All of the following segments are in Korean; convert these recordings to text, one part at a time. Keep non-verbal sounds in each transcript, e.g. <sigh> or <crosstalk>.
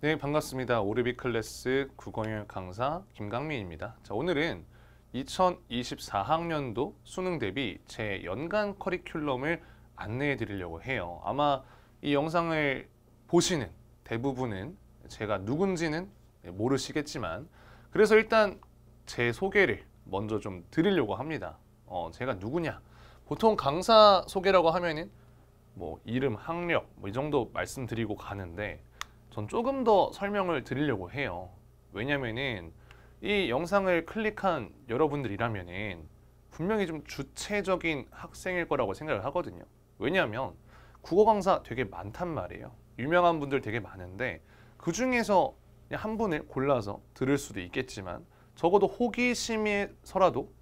네, 반갑습니다. 오르비 클래스 국어영역 강사 김강민입니다. 자, 오늘은 2024학년도 수능 대비 제 연간 커리큘럼을 안내해 드리려고 해요. 아마 이 영상을 보시는 대부분은 제가 누군지는 네, 모르시겠지만 그래서 일단 제 소개를 먼저 좀 드리려고 합니다. 어, 제가 누구냐? 보통 강사 소개라고 하면은 뭐 이름, 학력 뭐 이 정도 말씀드리고 가는데 전 조금 더 설명을 드리려고 해요. 왜냐면은 이 영상을 클릭한 여러분들이라면은 분명히 좀 주체적인 학생일 거라고 생각을 하거든요. 왜냐하면 국어 강사 되게 많단 말이에요. 유명한 분들 되게 많은데 그 중에서 한 분을 골라서 들을 수도 있겠지만 적어도 호기심에서라도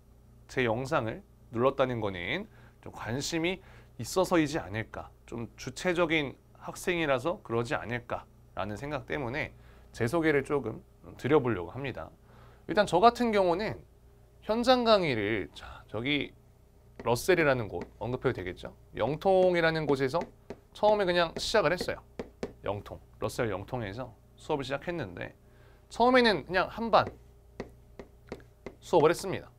제 영상을 눌렀다는 거는 좀 관심이 있어서이지 않을까 좀 주체적인 학생이라서 그러지 않을까 라는 생각 때문에 제 소개를 조금 드려보려고 합니다. 일단 저 같은 경우는 현장 강의를 자, 저기 러셀이라는 곳 언급해도 되겠죠. 영통이라는 곳에서 처음에 그냥 시작을 했어요. 영통, 러셀 영통에서 수업을 시작했는데 처음에는 그냥 한 반 수업을 했습니다.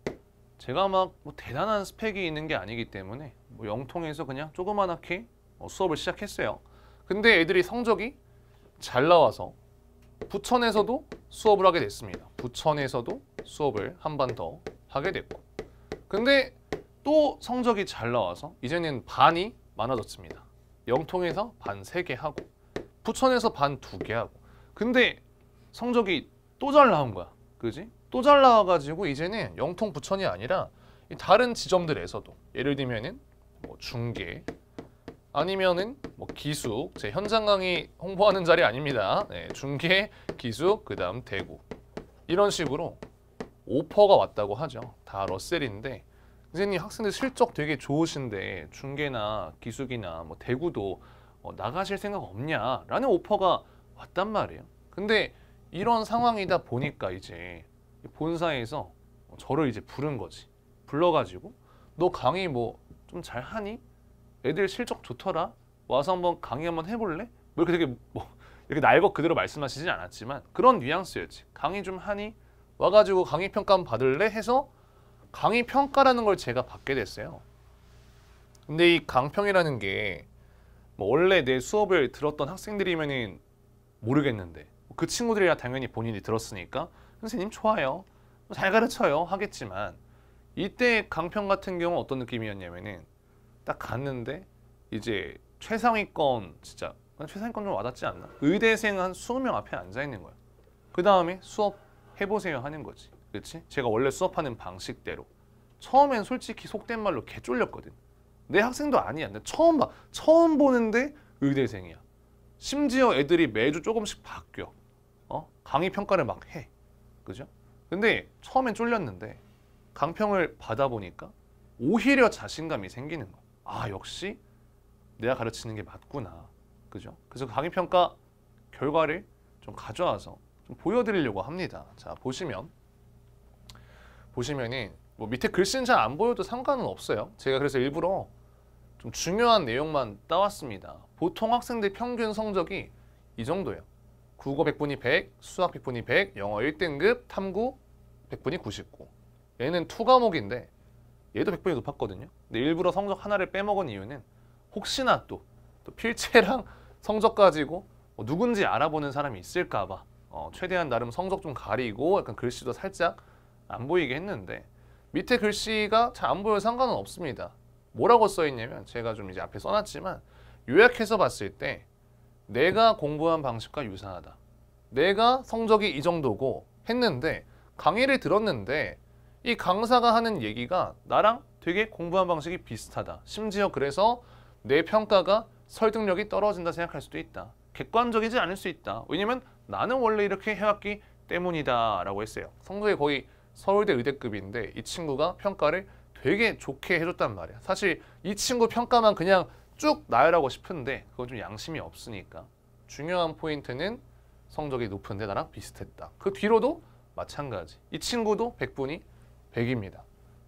제가 막 뭐 대단한 스펙이 있는 게 아니기 때문에 뭐 영통에서 그냥 조그만하게 뭐 수업을 시작했어요. 근데 애들이 성적이 잘 나와서 부천에서도 수업을 하게 됐습니다. 부천에서도 수업을 한 번 더 하게 됐고 근데 또 성적이 잘 나와서 이제는 반이 많아졌습니다. 영통에서 반 3개 하고 부천에서 반 2개 하고 근데 성적이 또 잘 나온 거야. 그지? 또 잘 나와가지고 이제는 영통 부천이 아니라 다른 지점들에서도 예를 들면은 뭐 중계, 아니면은 뭐 기숙, 제 현장 강의 홍보하는 자리 아닙니다. 네, 중계, 기숙, 그 다음 대구. 이런 식으로 오퍼가 왔다고 하죠. 다 러셀인데 선생님 학생들 실적 되게 좋으신데 중계나 기숙이나 뭐 대구도 어, 나가실 생각 없냐라는 오퍼가 왔단 말이에요. 근데 이런 상황이다 보니까 이제 본사에서 저를 이제 부른 거지. 불러가지고 너 강의 뭐 좀 잘하니? 애들 실적 좋더라. 와서 한번 강의 한번 해볼래? 뭐 이렇게 되게 뭐 이렇게 날 것 그대로 말씀하시진 않았지만 그런 뉘앙스였지. 강의 좀 하니 와가지고 강의 평가 한번 받을래? 해서 강의 평가라는 걸 제가 받게 됐어요. 근데 이 강평이라는 게뭐 원래 내 수업을 들었던 학생들이면은 모르겠는데 그 친구들이야 당연히 본인이 들었으니까 선생님 좋아요. 잘 가르쳐요 하겠지만 이때 강평 같은 경우 어떤 느낌이었냐면은 딱 갔는데 이제 최상위권 진짜 최상위권 좀 와닿지 않나? 의대생 한 20명 앞에 앉아 있는 거야. 그 다음에 수업 해보세요 하는 거지. 그렇지? 제가 원래 수업하는 방식대로. 처음엔 솔직히 속된 말로 개 쫄렸거든. 내 학생도 아니야. 나 처음 봐. 처음 보는데 의대생이야. 심지어 애들이 매주 조금씩 바뀌어. 어? 강의 평가를 막 해. 그죠? 근데 처음엔 쫄렸는데 강평을 받아보니까 오히려 자신감이 생기는 거야. 아 역시 내가 가르치는 게 맞구나. 그죠? 그래서 그 강의평가 결과를 좀 가져와서 좀 보여드리려고 합니다. 자 보시면 보시면은 뭐 밑에 글씨는 잘 안 보여도 상관은 없어요. 제가 그래서 일부러 좀 중요한 내용만 따왔습니다. 보통 학생들 평균 성적이 이 정도예요. 국어 100분이 100, 수학 100분이 100, 영어 1등급, 탐구 100분이 99. 얘는 투과목인데 얘도 100분이 높았거든요. 근데 일부러 성적 하나를 빼먹은 이유는 혹시나 또, 또 필체랑 <laughs> 성적 가지고 뭐 누군지 알아보는 사람이 있을까 봐 어, 최대한 나름 성적 좀 가리고 약간 글씨도 살짝 안 보이게 했는데 밑에 글씨가 잘 안 보여 상관은 없습니다. 뭐라고 써있냐면 제가 좀 이제 앞에 써놨지만 요약해서 봤을 때 내가 공부한 방식과 유사하다. 내가 성적이 이 정도고 했는데 강의를 들었는데 이 강사가 하는 얘기가 나랑 되게 공부한 방식이 비슷하다. 심지어 그래서 내 평가가 설득력이 떨어진다 생각할 수도 있다. 객관적이지 않을 수 있다. 왜냐면 나는 원래 이렇게 해왔기 때문이다 라고 했어요. 성적이 거의 서울대 의대급인데 이 친구가 평가를 되게 좋게 해줬단 말이야. 사실 이 친구 평가만 그냥 쭉 나열하고 싶은데 그건 좀 양심이 없으니까. 중요한 포인트는 성적이 높은데 나랑 비슷했다. 그 뒤로도 마찬가지. 이 친구도 백분이 100입니다.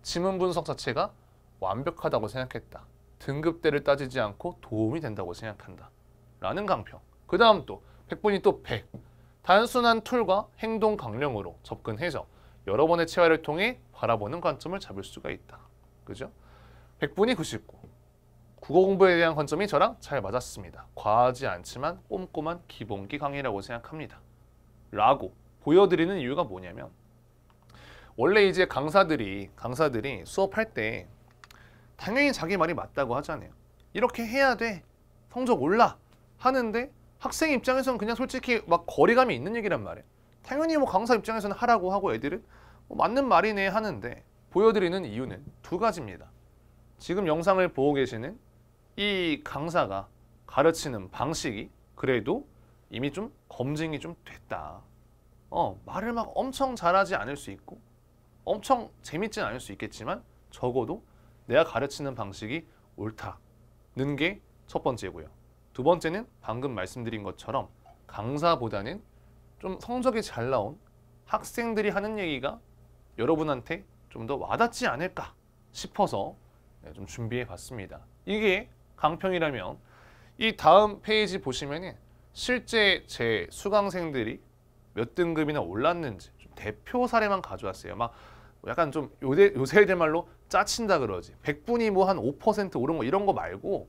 지문 분석 자체가 완벽하다고 생각했다. 등급대를 따지지 않고 도움이 된다고 생각한다. 라는 강평. 그 다음 또 100분이 또 100. 단순한 툴과 행동 강령으로 접근해서 여러 번의 체화를 통해 바라보는 관점을 잡을 수가 있다. 그죠? 100분이 99. 국어 공부에 대한 관점이 저랑 잘 맞았습니다. 과하지 않지만 꼼꼼한 기본기 강의라고 생각합니다. 라고 보여드리는 이유가 뭐냐면 원래 이제 강사들이 강사들이 수업할 때 당연히 자기 말이 맞다고 하잖아요. 이렇게 해야 돼. 성적 올라. 하는데 학생 입장에서는 그냥 솔직히 막 거리감이 있는 얘기란 말이에요. 당연히 뭐 강사 입장에서는 하라고 하고 애들은 뭐 맞는 말이네 하는데 보여드리는 이유는 두 가지입니다. 지금 영상을 보고 계시는 이 강사가 가르치는 방식이 그래도 이미 좀 검증이 좀 됐다. 어, 말을 막 엄청 잘하지 않을 수 있고 엄청 재밌진 않을 수 있겠지만 적어도 내가 가르치는 방식이 옳다는 게 첫 번째고요. 두 번째는 방금 말씀드린 것처럼 강사보다는 좀 성적이 잘 나온 학생들이 하는 얘기가 여러분한테 좀 더 와닿지 않을까 싶어서 네, 좀 준비해 봤습니다. 이게 강평이라면 이 다음 페이지 보시면은 실제 제 수강생들이 몇 등급이나 올랐는지 좀 대표 사례만 가져왔어요. 막 약간 좀 요새, 요새 애들 말로 짜친다 그러지. 100분이 뭐 한 5% 오른 거 이런 거 말고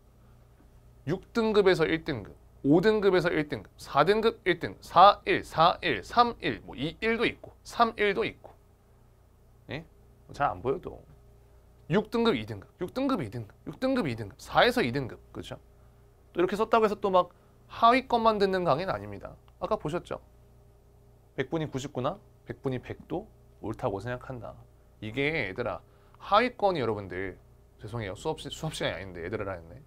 6등급에서 1등급, 5등급에서 1등급, 4등급 1등급, 4, 1, 4, 1, 3, 1, 뭐 2, 1도 있고 3, 1도 있고 예? 잘 안 보여도 6등급 2등급, 6등급 2등급, 6등급 2등급, 4에서 2등급 그렇죠? 또 이렇게 썼다고 해서 또 막 하위권만 듣는 강의는 아닙니다. 아까 보셨죠? 100분이 99나 100분이 100도 옳다고 생각한다. 이게 얘들아 하위권이 여러분들 죄송해요 수업 시, 수업 시간이 아닌데 얘들아 했네.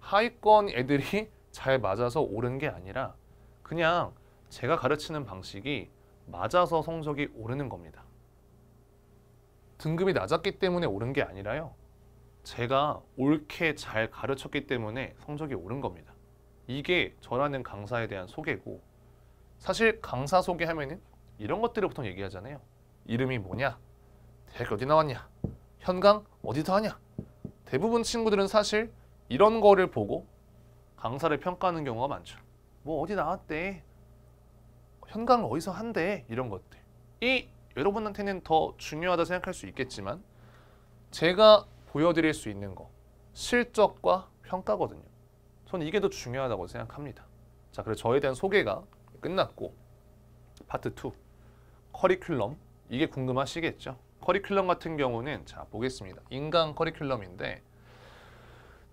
하위권 애들이 <laughs> 잘 맞아서 오른 게 아니라 그냥 제가 가르치는 방식이 맞아서 성적이 오르는 겁니다. 등급이 낮았기 때문에 오른 게 아니라요. 제가 옳게 잘 가르쳤기 때문에 성적이 오른 겁니다. 이게 저라는 강사에 대한 소개고 사실 강사 소개하면 이런 것들을 보통 얘기하잖아요. 이름이 뭐냐? 대학 어디 나왔냐? 현강 어디서 하냐? 대부분 친구들은 사실 이런 거를 보고 강사를 평가하는 경우가 많죠. 뭐 어디 나왔대? 현강 어디서 한대? 이런 것들. 이 여러분한테는 더 중요하다 생각할 수 있겠지만 제가 보여드릴 수 있는 거 실적과 평가거든요. 저는 이게 더 중요하다고 생각합니다. 자, 그래서 저에 대한 소개가 끝났고 파트 2 커리큘럼 이게 궁금하시겠죠? 커리큘럼 같은 경우는 자 보겠습니다. 인간 커리큘럼인데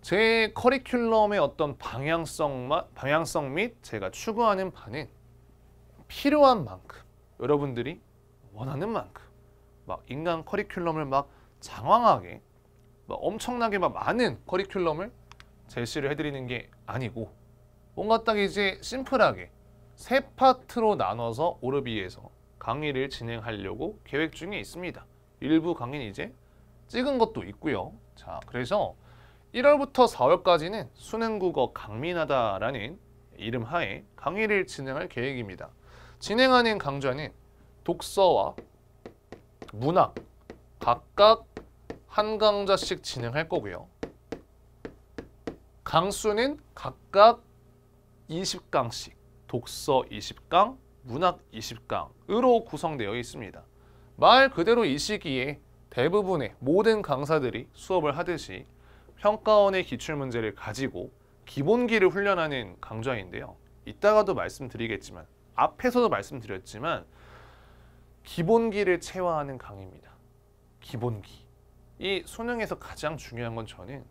제 커리큘럼의 어떤 방향성, 방향성 및 제가 추구하는 바는 필요한 만큼 여러분들이 원하는 만큼 막 인간 커리큘럼을 막 장황하게 막 엄청나게 막 많은 커리큘럼을 제시를 해드리는 게 아니고 뭔가 딱 이제 심플하게 세 파트로 나눠서 오르비에서 강의를 진행하려고 계획 중에 있습니다. 일부 강의는 이제 찍은 것도 있고요. 자, 그래서 1월부터 4월까지는 수능국어 강민하다라는 이름 하에 강의를 진행할 계획입니다. 진행하는 강좌는 독서와 문학 각각 한 강좌씩 진행할 거고요. 강수는 각각 20강씩, 독서 20강, 문학 20강으로 구성되어 있습니다. 말 그대로 이 시기에 대부분의 모든 강사들이 수업을 하듯이 평가원의 기출문제를 가지고 기본기를 훈련하는 강좌인데요. 이따가도 말씀드리겠지만 앞에서도 말씀드렸지만 기본기를 체화하는 강의입니다. 기본기. 이 수능에서 가장 중요한 건 저는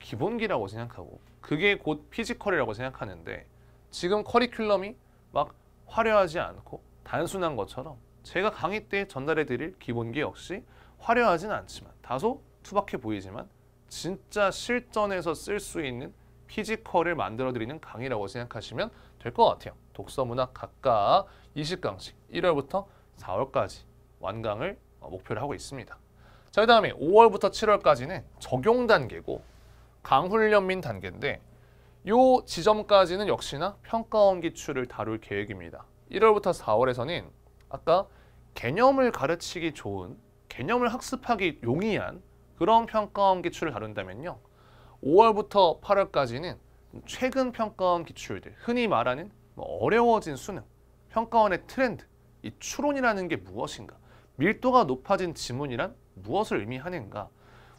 기본기라고 생각하고 그게 곧 피지컬이라고 생각하는데 지금 커리큘럼이 막 화려하지 않고 단순한 것처럼 제가 강의 때 전달해 드릴 기본기 역시 화려하진 않지만 다소 투박해 보이지만 진짜 실전에서 쓸 수 있는 피지컬을 만들어드리는 강의라고 생각하시면 될 것 같아요. 독서문학 각각 20강씩 1월부터 4월까지 완강을 어, 목표로 하고 있습니다. 자, 그 다음에 5월부터 7월까지는 적용 단계고 강훈련민 단계인데 요 지점까지는 역시나 평가원 기출을 다룰 계획입니다. 1월부터 4월에서는 아까 개념을 가르치기 좋은, 개념을 학습하기 용이한 그런 평가원 기출을 다룬다면요. 5월부터 8월까지는 최근 평가원 기출들, 흔히 말하는 뭐 어려워진 수능, 평가원의 트렌드, 이 추론이라는 게 무엇인가, 밀도가 높아진 지문이란 무엇을 의미하는가,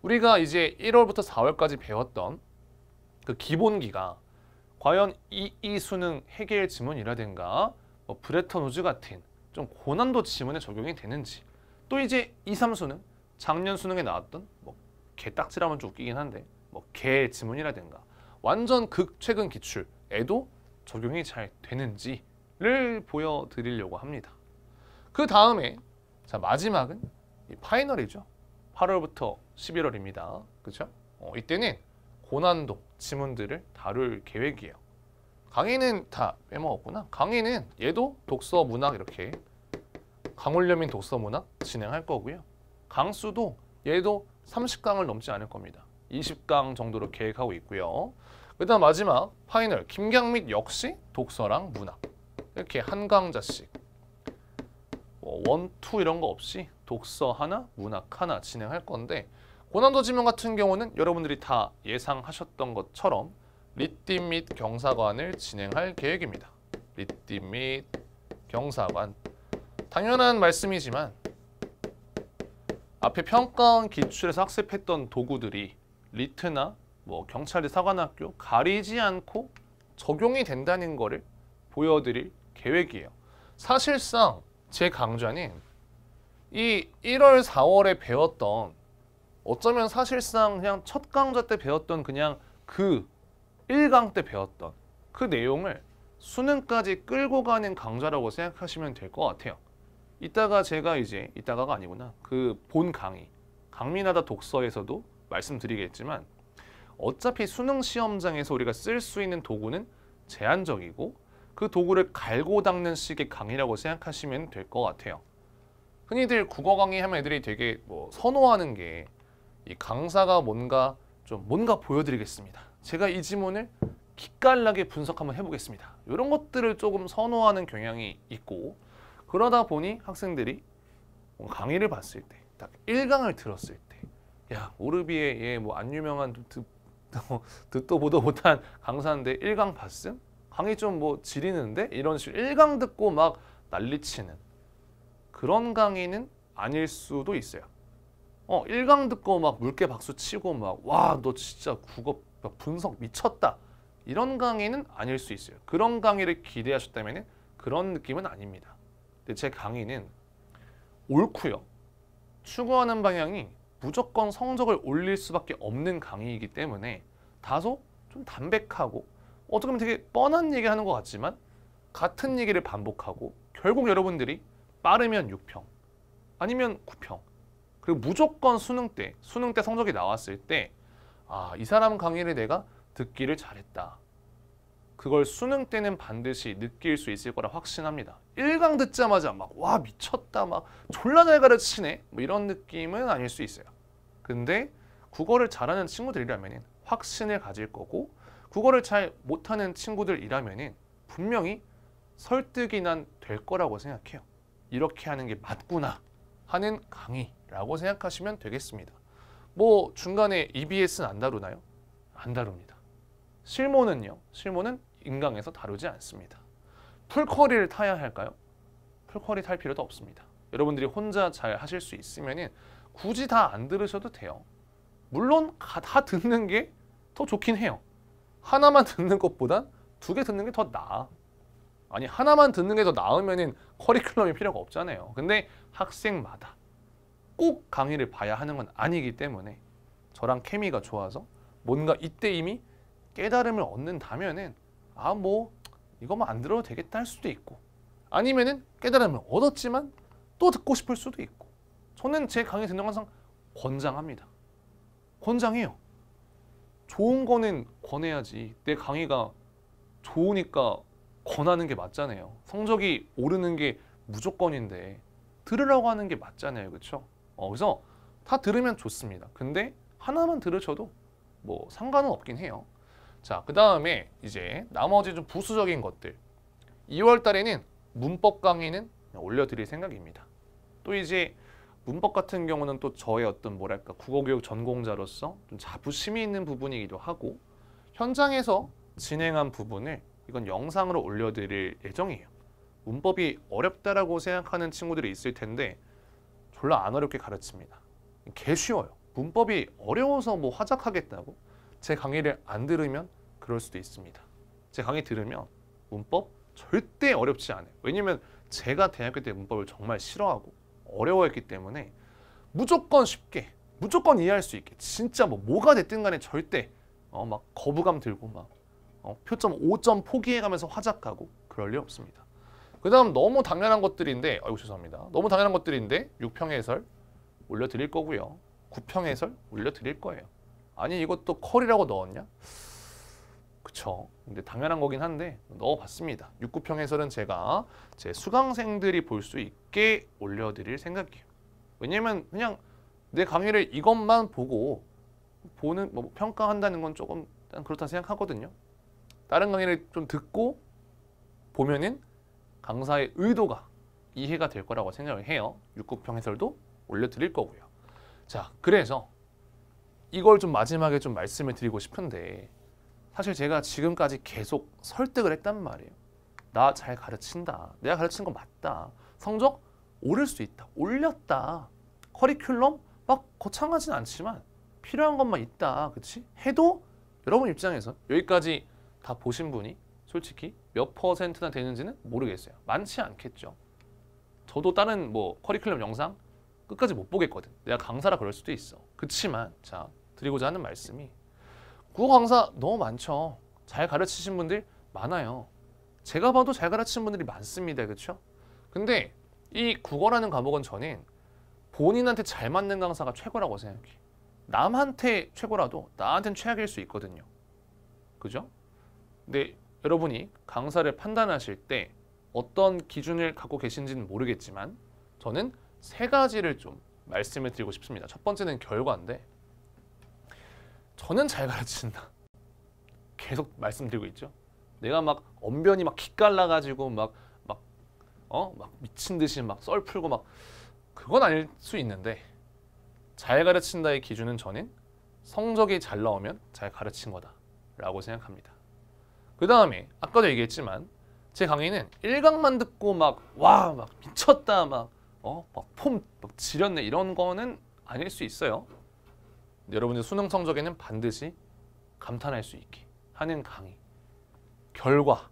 우리가 이제 1월부터 4월까지 배웠던 그 기본기가 과연 이, 이 수능 해겔 지문이라든가 뭐 브레턴 우즈 같은 좀 고난도 지문에 적용이 되는지 또 이제 이, 삼수능 작년 수능에 나왔던 뭐 개딱지라면 좀 웃기긴 한데 뭐개 지문이라든가 완전 극최근 기출에도 적용이 잘 되는지를 보여드리려고 합니다. 그 다음에 자 마지막은 파이널이죠. 8월부터 11월입니다. 그렇죠? 어, 이때는 고난도 지문들을 다룰 계획이에요. 강의는 다 빼먹었구나. 강의는 얘도 독서 문학 이렇게 강올려민 독서 문학 진행할 거고요. 강수도 얘도 30강을 넘지 않을 겁니다. 20강 정도로 계획하고 있고요. 그 다음 마지막 파이널 김강민 역시 독서랑 문학 이렇게 한 강자씩 뭐 원투 이런 거 없이 독서 하나 문학 하나 진행할 건데 호남도 지명 같은 경우는 여러분들이 다 예상하셨던 것처럼 리띠및 경사관을 진행할 계획입니다. 리팀 및 경사관 당연한 말씀이지만 앞에 평가원 기출에서 학습했던 도구들이 리트나 뭐 경찰대 사관학교 가리지 않고 적용이 된다는 거를 보여드릴 계획이에요. 사실상 제 강좌는 이 1월, 4월에 배웠던 어쩌면 사실상 그냥 첫 강좌 때 배웠던 그냥 그 1강 때 배웠던 그 내용을 수능까지 끌고 가는 강좌라고 생각하시면 될 것 같아요. 이따가 제가 이제 이따가가 아니구나. 그 본 강의 강민하다 독서에서도 말씀드리겠지만 어차피 수능 시험장에서 우리가 쓸 수 있는 도구는 제한적이고 그 도구를 갈고 닦는 식의 강의라고 생각하시면 될 것 같아요. 흔히들 국어 강의하면 애들이 되게 뭐 선호하는 게이 강사가 뭔가 좀 뭔가 보여드리겠습니다. 제가 이 지문을 기깔나게 분석 한번 해보겠습니다. 이런 것들을 조금 선호하는 경향이 있고 그러다 보니 학생들이 강의를 봤을 때 딱 1강을 들었을 때야 오르비의 예, 뭐안 유명한 뭐 듣도 보도 못한 강사인데 1강 봤음? 강의 좀 뭐 지리는데? 이런 식으로 1강 듣고 막 난리치는 그런 강의는 아닐 수도 있어요. 어, 1강 듣고 막 물개 박수 치고 막 와 너 진짜 국어 분석 미쳤다 이런 강의는 아닐 수 있어요. 그런 강의를 기대하셨다면 그런 느낌은 아닙니다. 근데 제 강의는 옳고요. 추구하는 방향이 무조건 성적을 올릴 수밖에 없는 강의이기 때문에 다소 좀 담백하고 어, 어떻게 보면 되게 뻔한 얘기하는 것 같지만 같은 얘기를 반복하고 결국 여러분들이 빠르면 6평 아니면 9평 그리고 무조건 수능 때, 수능 때 성적이 나왔을 때 아, 이 사람 강의를 내가 듣기를 잘했다. 그걸 수능 때는 반드시 느낄 수 있을 거라 확신합니다. 1강 듣자마자 막 와 미쳤다 막 졸라 잘 가르치네 뭐 이런 느낌은 아닐 수 있어요. 근데 국어를 잘하는 친구들이라면 확신을 가질 거고 국어를 잘 못하는 친구들이라면 분명히 설득이 난 될 거라고 생각해요. 이렇게 하는 게 맞구나 하는 강의 라고 생각하시면 되겠습니다. 뭐 중간에 EBS는 안 다루나요? 안 다룹니다. 실모는요? 실모는 인강에서 다루지 않습니다. 풀커리를 타야 할까요? 풀커리 탈 필요도 없습니다. 여러분들이 혼자 잘 하실 수 있으면 굳이 다 안 들으셔도 돼요. 물론 다 듣는 게 더 좋긴 해요. 하나만 듣는 것보단 두 개 듣는 게 더 나아. 아니 하나만 듣는 게 더 나으면 커리큘럼이 필요가 없잖아요. 근데 학생마다 꼭 강의를 봐야 하는 건 아니기 때문에 저랑 케미가 좋아서 뭔가 이때 이미 깨달음을 얻는다면은 아뭐 이거만 안 들어도 되겠다 할 수도 있고 아니면은 깨달음을 얻었지만 또 듣고 싶을 수도 있고 저는 제 강의 듣는 항상 권장합니다. 권장해요. 좋은 거는 권해야지 내 강의가 좋으니까 권하는 게 맞잖아요. 성적이 오르는 게 무조건인데 들으라고 하는 게 맞잖아요. 그렇죠? 어, 그래서 다 들으면 좋습니다. 근데 하나만 들으셔도 뭐 상관은 없긴 해요. 자, 그 다음에 이제 나머지 좀 부수적인 것들 2월 달에는 문법 강의는 올려드릴 생각입니다. 또 이제 문법 같은 경우는 또 저의 어떤 뭐랄까 국어교육 전공자로서 좀 자부심이 있는 부분이기도 하고 현장에서 진행한 부분을 이건 영상으로 올려드릴 예정이에요. 문법이 어렵다라고 생각하는 친구들이 있을 텐데 졸라 안 어렵게 가르칩니다. 개 쉬워요. 문법이 어려워서 뭐 화작하겠다고 제 강의를 안 들으면 그럴 수도 있습니다. 제 강의 들으면 문법 절대 어렵지 않아요. 왜냐면 제가 대학교 때 문법을 정말 싫어하고 어려워했기 때문에 무조건 쉽게 무조건 이해할 수 있게 진짜 뭐 뭐가 됐든 간에 절대 어막 거부감 들고 막어 표점 5점 포기해가면서 화작하고 그럴 일 없습니다. 그 다음 너무 당연한 것들인데 아이고 죄송합니다. 너무 당연한 것들인데 6평 해설 올려드릴 거고요. 9평 해설 올려드릴 거예요. 아니 이것도 컬이라고 넣었냐? 그쵸. 근데 당연한 거긴 한데 넣어봤습니다. 6, 9평 해설은 제가 제 수강생들이 볼 수 있게 올려드릴 생각이에요. 왜냐면 그냥 내 강의를 이것만 보고 보는 뭐 평가한다는 건 조금 그렇다 생각하거든요. 다른 강의를 좀 듣고 보면은 강사의 의도가 이해가 될 거라고 생각을 해요. 육급평 해설도 올려드릴 거고요. 자, 그래서 이걸 좀 마지막에 좀 말씀을 드리고 싶은데 사실 제가 지금까지 계속 설득을 했단 말이에요. 나 잘 가르친다. 내가 가르친거 맞다. 성적 오를 수 있다. 올렸다. 커리큘럼 막 거창하진 않지만 필요한 것만 있다. 그치? 해도 여러분 입장에서 여기까지 다 보신 분이 솔직히 몇 퍼센트나 되는지는 모르겠어요. 많지 않겠죠. 저도 다른 뭐 커리큘럼 영상 끝까지 못 보겠거든. 내가 강사라 그럴 수도 있어. 그치만 자 드리고자 하는 말씀이 국어 강사 너무 많죠. 잘 가르치신 분들 많아요. 제가 봐도 잘 가르치는 분들이 많습니다. 그렇죠? 근데 이 국어라는 과목은 저는 본인한테 잘 맞는 강사가 최고라고 생각해. 남한테 최고라도 나한테는 최악일 수 있거든요. 그죠? 근데 여러분이 강사를 판단하실 때 어떤 기준을 갖고 계신지는 모르겠지만 저는 세 가지를 좀 말씀을 드리고 싶습니다. 첫 번째는 결과인데 저는 잘 가르친다. 계속 말씀드리고 있죠. 내가 막 언변이 막 기깔나가지고 막 막 어? 막 미친 듯이 막 썰 풀고 막 그건 아닐 수 있는데 잘 가르친다의 기준은 저는 성적이 잘 나오면 잘 가르친 거다라고 생각합니다. 그 다음에 아까도 얘기했지만 제 강의는 1강만 듣고 막 와 막 미쳤다 막 어 막 폼막 어, 지렸네 이런 거는 아닐 수 있어요. 여러분들 수능 성적에는 반드시 감탄할 수 있게 하는 강의 결과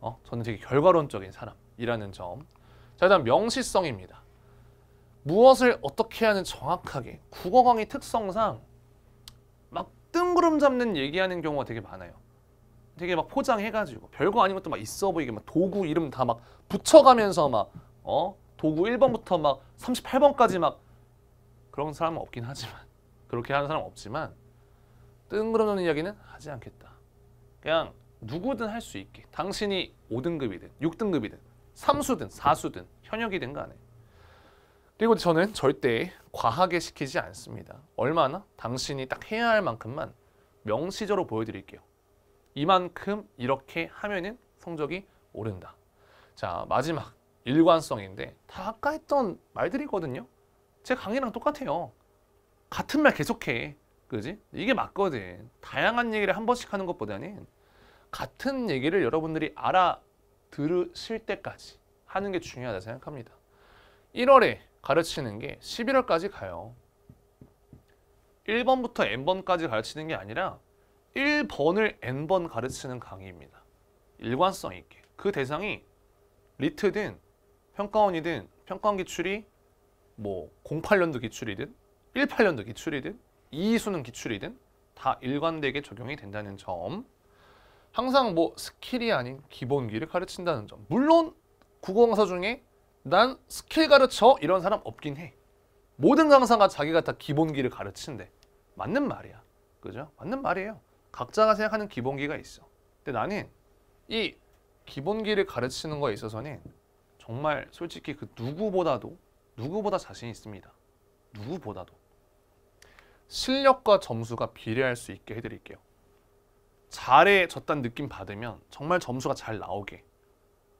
어? 저는 되게 결과론적인 사람이라는 점. 자 일단 명시성입니다. 무엇을 어떻게 하는 정확하게 국어 강의 특성상 막 뜬구름 잡는 얘기하는 경우가 되게 많아요. 되게 막 포장해가지고 별거 아닌 것도 막 있어 보이게 막 도구 이름 다 막 붙여가면서 막 어? 도구 1번부터 막 38번까지 막 그런 사람은 없긴 하지만 그렇게 하는 사람은 없지만 뜬금없는 이야기는 하지 않겠다. 그냥 누구든 할 수 있게 당신이 5등급이든 6등급이든 3수든 4수든 현역이든 간에 그리고 저는 절대 과하게 시키지 않습니다. 얼마나? 당신이 딱 해야 할 만큼만 명시적으로 보여드릴게요. 이만큼 이렇게 하면은 성적이 오른다. 자 마지막 일관성인데 다 아까 했던 말들이거든요. 제 강의랑 똑같아요. 같은 말 계속해. 그지? 이게 맞거든. 다양한 얘기를 한 번씩 하는 것보다는 같은 얘기를 여러분들이 알아들으실 때까지 하는 게 중요하다 생각합니다. 1월에 가르치는 게 11월까지 가요. 1번부터 N번까지 가르치는 게 아니라 1번을 n번 가르치는 강의입니다. 일관성 있게. 그 대상이 리트든 평가원이든 평가원 기출이 뭐 08년도 기출이든 18년도 기출이든 2수능 기출이든 다 일관되게 적용이 된다는 점 항상 뭐 스킬이 아닌 기본기를 가르친다는 점 물론 국어 강사 중에 난 스킬 가르쳐 이런 사람 없긴 해 모든 강사가 자기가 다 기본기를 가르친대 맞는 말이야 그죠? 맞는 말이에요 각자가 생각하는 기본기가 있어. 근데 나는 이 기본기를 가르치는 거에 있어서는 정말 솔직히 그 누구보다도 누구보다 자신 있습니다. 누구보다도. 실력과 점수가 비례할 수 있게 해드릴게요. 잘해졌다는 느낌 받으면 정말 점수가 잘 나오게.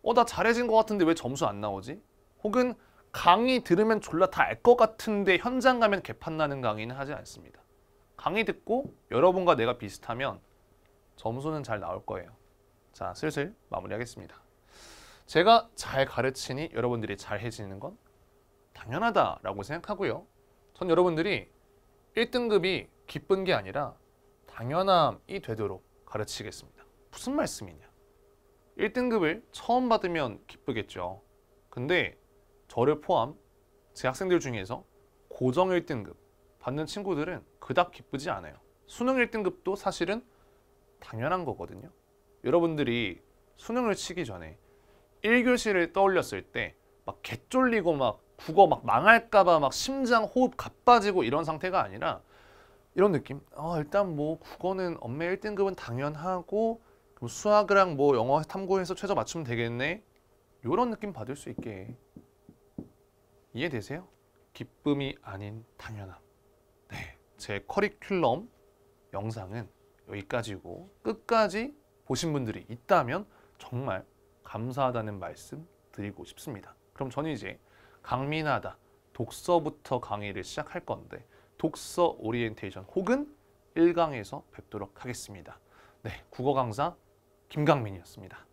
어, 나 잘해진 것 같은데 왜 점수 안 나오지? 혹은 강의 들으면 졸라 다 알 것 같은데 현장 가면 개판 나는 강의는 하지 않습니다. 강의 듣고 여러분과 내가 비슷하면 점수는 잘 나올 거예요. 자, 슬슬 마무리하겠습니다. 제가 잘 가르치니 여러분들이 잘 해지는 건 당연하다라고 생각하고요. 전 여러분들이 1등급이 기쁜 게 아니라 당연함이 되도록 가르치겠습니다. 무슨 말씀이냐? 1등급을 처음 받으면 기쁘겠죠. 근데 저를 포함 제 학생들 중에서 고정 1등급 받는 친구들은 그닥 기쁘지 않아요. 수능 1등급도 사실은 당연한 거거든요. 여러분들이 수능을 치기 전에 1교시를 떠올렸을 때 막 개쫄리고 막 국어 막 망할까 봐막 심장 호흡 가빠지고 이런 상태가 아니라 이런 느낌. 아, 일단 뭐 국어는 엄매 1등급은 당연하고 그럼 뭐 수학이랑 뭐 영어 탐구해서 최저 맞추면 되겠네. 이런 느낌 받을 수 있게 이해되세요? 기쁨이 아닌 당연함. 제 커리큘럼 영상은 여기까지고 끝까지 보신 분들이 있다면 정말 감사하다는 말씀 드리고 싶습니다. 그럼 저는 이제 강민하다 독서부터 강의를 시작할 건데 독서 오리엔테이션 혹은 1강에서 뵙도록 하겠습니다. 네, 국어 강사 김강민이었습니다.